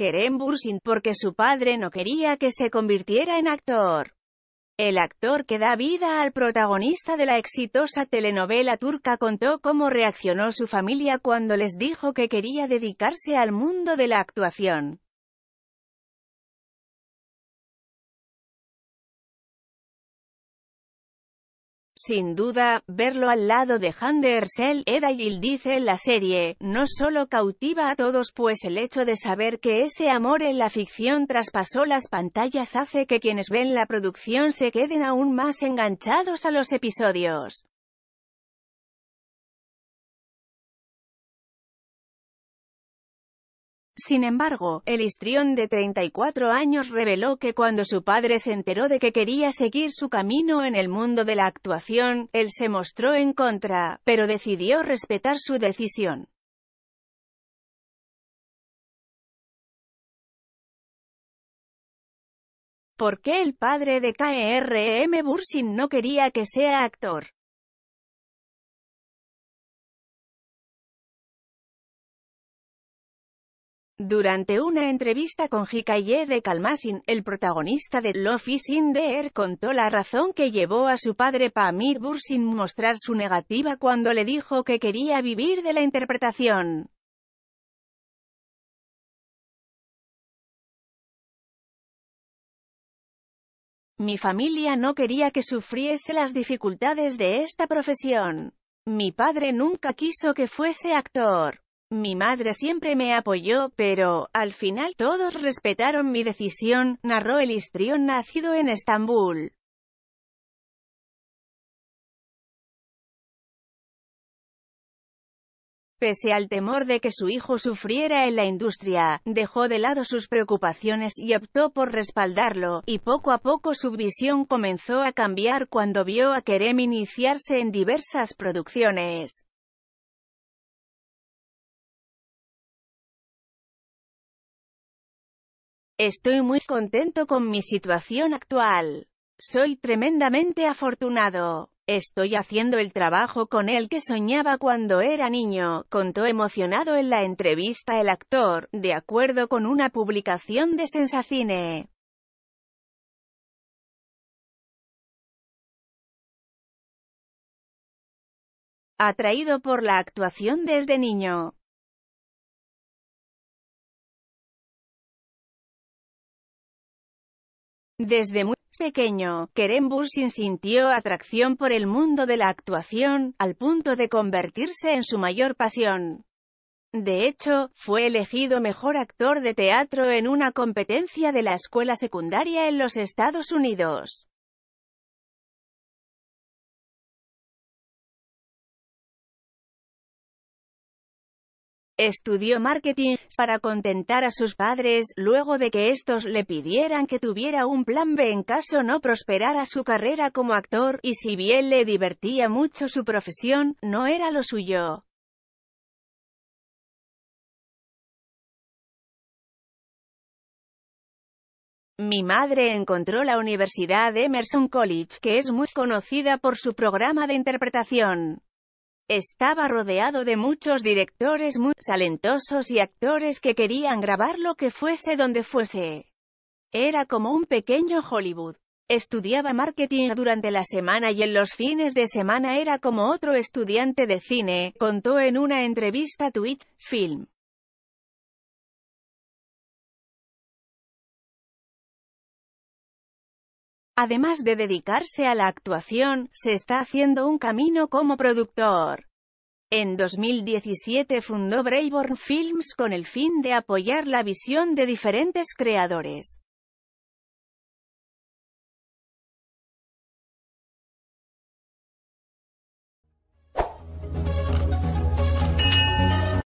Kerem Bursin porque su padre no quería que se convirtiera en actor. El actor que da vida al protagonista de la exitosa telenovela turca contó cómo reaccionó su familia cuando les dijo que quería dedicarse al mundo de la actuación. Sin duda, verlo al lado de Hande de dice en la serie, no solo cautiva a todos pues el hecho de saber que ese amor en la ficción traspasó las pantallas hace que quienes ven la producción se queden aún más enganchados a los episodios. Sin embargo, el histrión de 34 años reveló que cuando su padre se enteró de que quería seguir su camino en el mundo de la actuación, él se mostró en contra, pero decidió respetar su decisión. ¿Por qué el padre de KRM e Bursin no quería que sea actor? Durante una entrevista con Hikaye de Kalmasin, el protagonista de Love is in the Air er contó la razón que llevó a su padre Pamir Bursin mostrar su negativa cuando le dijo que quería vivir de la interpretación. Mi familia no quería que sufriese las dificultades de esta profesión. Mi padre nunca quiso que fuese actor. Mi madre siempre me apoyó, pero, al final, todos respetaron mi decisión, narró el histrión nacido en Estambul. Pese al temor de que su hijo sufriera en la industria, dejó de lado sus preocupaciones y optó por respaldarlo, y poco a poco su visión comenzó a cambiar cuando vio a Kerem iniciarse en diversas producciones. Estoy muy contento con mi situación actual. Soy tremendamente afortunado. Estoy haciendo el trabajo con el que soñaba cuando era niño, contó emocionado en la entrevista el actor, de acuerdo con una publicación de Sensacine. Atraído por la actuación desde niño, Desde muy pequeño, Kerem Bursin sintió atracción por el mundo de la actuación, al punto de convertirse en su mayor pasión. De hecho, fue elegido mejor actor de teatro en una competencia de la escuela secundaria en los Estados Unidos. Estudió marketing, para contentar a sus padres, luego de que estos le pidieran que tuviera un plan B en caso no prosperara su carrera como actor, y si bien le divertía mucho su profesión, no era lo suyo. Mi madre encontró la Universidad Emerson College, que es muy conocida por su programa de interpretación. Estaba rodeado de muchos directores muy talentosos y actores que querían grabar lo que fuese donde fuese. Era como un pequeño Hollywood. Estudiaba marketing durante la semana y en los fines de semana era como otro estudiante de cine, contó en una entrevista Twitch Film. Además de dedicarse a la actuación, se está haciendo un camino como productor. En 2017 fundó Brayborn Films con el fin de apoyar la visión de diferentes creadores.